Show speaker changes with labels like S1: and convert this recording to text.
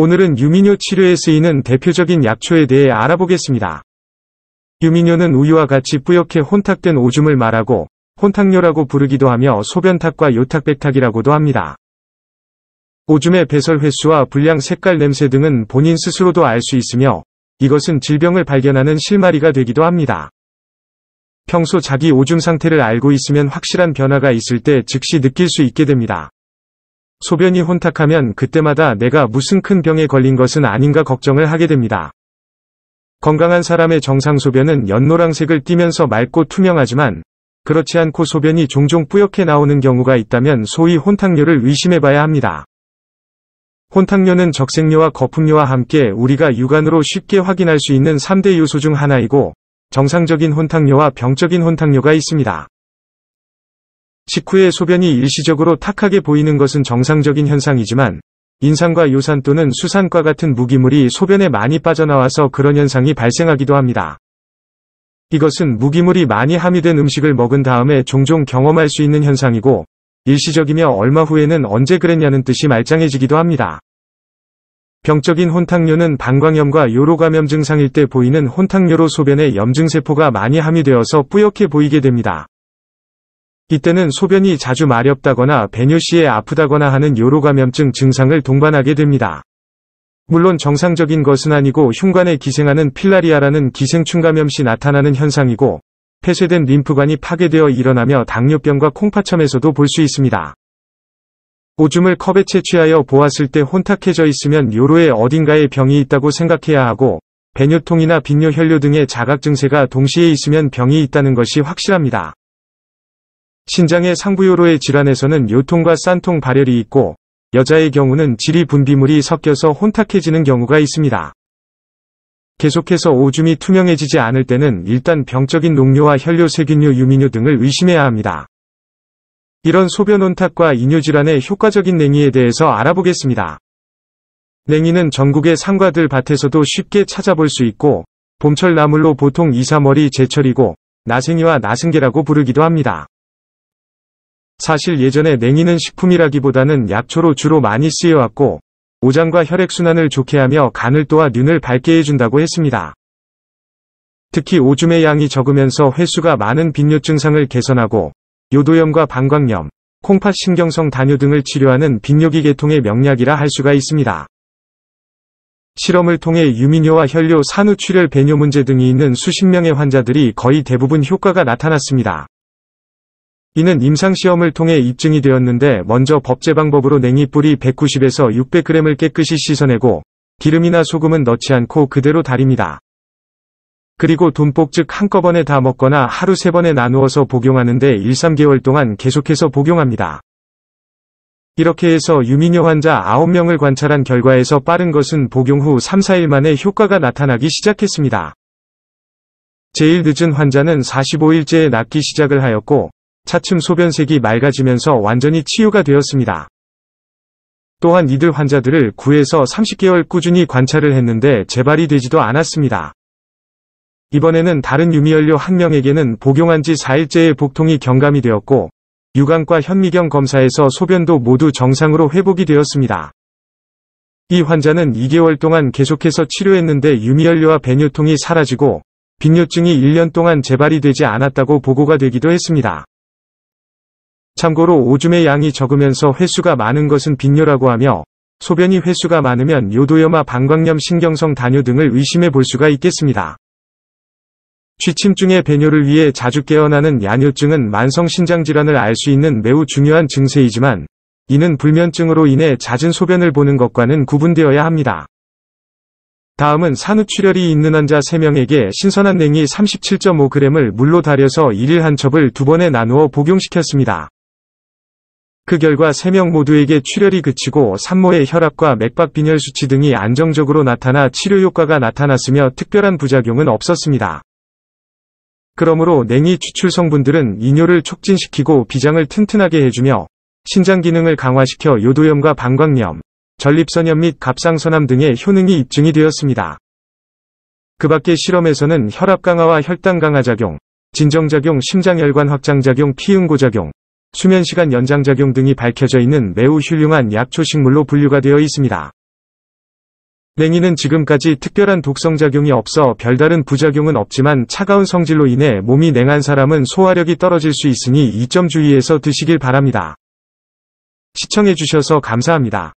S1: 오늘은 유미뇨 치료에 쓰이는 대표적인 약초에 대해 알아보겠습니다. 유미뇨는 우유와 같이 뿌옇게 혼탁된 오줌을 말하고 혼탁뇨라고 부르기도 하며 소변탁과 요탁백탁이라고도 합니다. 오줌의 배설 횟수와 불량 색깔 냄새 등은 본인 스스로도 알 수 있으며 이것은 질병을 발견하는 실마리가 되기도 합니다. 평소 자기 오줌 상태를 알고 있으면 확실한 변화가 있을 때 즉시 느낄 수 있게 됩니다. 소변이 혼탁하면 그때마다 내가 무슨 큰 병에 걸린 것은 아닌가 걱정을 하게 됩니다. 건강한 사람의 정상 소변은 연노랑색을 띠면서 맑고 투명하지만 그렇지 않고 소변이 종종 뿌옇게 나오는 경우가 있다면 소위 혼탁뇨를 의심해봐야 합니다. 혼탁뇨는 적색뇨와 거품뇨와 함께 우리가 육안으로 쉽게 확인할 수 있는 3대 요소 중 하나이고 정상적인 혼탁뇨와 병적인 혼탁뇨가 있습니다. 식후에 소변이 일시적으로 탁하게 보이는 것은 정상적인 현상이지만 인상과 요산 또는 수산과 같은 무기물이 소변에 많이 빠져나와서 그런 현상이 발생하기도 합니다. 이것은 무기물이 많이 함유된 음식을 먹은 다음에 종종 경험할 수 있는 현상이고 일시적이며 얼마 후에는 언제 그랬냐는 뜻이 말짱해지기도 합니다. 병적인 혼탁뇨는 방광염과 요로감염 증상일 때 보이는 혼탁뇨로 소변에 염증세포가 많이 함유되어서 뿌옇게 보이게 됩니다. 이때는 소변이 자주 마렵다거나 배뇨시에 아프다거나 하는 요로감염증 증상을 동반하게 됩니다. 물론 정상적인 것은 아니고 흉관에 기생하는 필라리아라는 기생충 감염 시 나타나는 현상이고 폐쇄된 림프관이 파괴되어 일어나며 당뇨병과 콩파첨에서도 볼 수 있습니다. 오줌을 컵에 채취하여 보았을 때 혼탁해져 있으면 요로에 어딘가에 병이 있다고 생각해야 하고 배뇨통이나 빈뇨 혈뇨 등의 자각 증세가 동시에 있으면 병이 있다는 것이 확실합니다. 신장의 상부요로의 질환에서는 요통과 싼통 발열이 있고 여자의 경우는 지리 분비물이 섞여서 혼탁해지는 경우가 있습니다. 계속해서 오줌이 투명해지지 않을 때는 일단 병적인 농뇨와 혈뇨, 세균뇨, 유미뇨 등을 의심해야 합니다. 이런 소변 혼탁과 이뇨질환의 효과적인 냉이에 대해서 알아보겠습니다. 냉이는 전국의 상가들 밭에서도 쉽게 찾아볼 수 있고 봄철 나물로 보통 2, 3월이 제철이고 나생이와 나승개라고 부르기도 합니다. 사실 예전에 냉이는 식품이라기보다는 약초로 주로 많이 쓰여왔고 오장과 혈액순환을 좋게 하며 간을 또한 눈을 밝게 해준다고 했습니다. 특히 오줌의 양이 적으면서 횟수가 많은 빈뇨 증상을 개선하고 요도염과 방광염, 콩팥 신경성 단뇨 등을 치료하는 빈뇨기 계통의 명약이라 할 수가 있습니다. 실험을 통해 유미뇨와 혈뇨, 산후 출혈, 배뇨 문제 등이 있는 수십 명의 환자들이 거의 대부분 효과가 나타났습니다. 이는 임상시험을 통해 입증이 되었는데 먼저 법제방법으로 냉이 뿌리 190에서 600g을 깨끗이 씻어내고 기름이나 소금은 넣지 않고 그대로 다립니다 그리고 돈복 즉 한꺼번에 다 먹거나 하루 3번에 나누어서 복용하는데 1, 3개월 동안 계속해서 복용합니다. 이렇게 해서 유미녀 환자 9명을 관찰한 결과에서 빠른 것은 복용 후 3, 4일 만에 효과가 나타나기 시작했습니다. 제일 늦은 환자는 45일째에 낫기 시작을 하였고 차츰 소변색이 맑아지면서 완전히 치유가 되었습니다. 또한 이들 환자들을 9에서 30개월 꾸준히 관찰을 했는데 재발이 되지도 않았습니다. 이번에는 다른 유미연료 한 명에게는 복용한 지 4일째의 복통이 경감이 되었고 유관과 현미경 검사에서 소변도 모두 정상으로 회복이 되었습니다. 이 환자는 2개월 동안 계속해서 치료했는데 유미연료와 배뇨통이 사라지고 빈뇨증이 1년 동안 재발이 되지 않았다고 보고가 되기도 했습니다. 참고로 오줌의 양이 적으면서 횟수가 많은 것은 빈뇨라고 하며 소변이 횟수가 많으면 요도염화 방광염 신경성 단뇨 등을 의심해 볼 수가 있겠습니다. 취침중의 배뇨를 위해 자주 깨어나는 야뇨증은 만성신장질환을 알 수 있는 매우 중요한 증세이지만 이는 불면증으로 인해 잦은 소변을 보는 것과는 구분되어야 합니다. 다음은 산후출혈이 있는 환자 3명에게 신선한 냉이 37.5g을 물로 달여서 1일 한 첩을 두 번에 나누어 복용시켰습니다. 그 결과 3명 모두에게 출혈이 그치고 산모의 혈압과 맥박빈혈 수치 등이 안정적으로 나타나 치료 효과가 나타났으며 특별한 부작용은 없었습니다. 그러므로 냉이 추출 성분들은 이뇨를 촉진시키고 비장을 튼튼하게 해주며 신장 기능을 강화시켜 요도염과 방광염, 전립선염 및 갑상선암 등의 효능이 입증이 되었습니다. 그 밖의 실험에서는 혈압 강화와 혈당 강화 작용, 진정작용, 심장혈관 확장작용, 피응고작용, 수면시간 연장작용 등이 밝혀져 있는 매우 훌륭한 약초식물로 분류가 되어 있습니다. 냉이는 지금까지 특별한 독성작용이 없어 별다른 부작용은 없지만 차가운 성질로 인해 몸이 냉한 사람은 소화력이 떨어질 수 있으니 이점 주의해서 드시길 바랍니다. 시청해주셔서 감사합니다.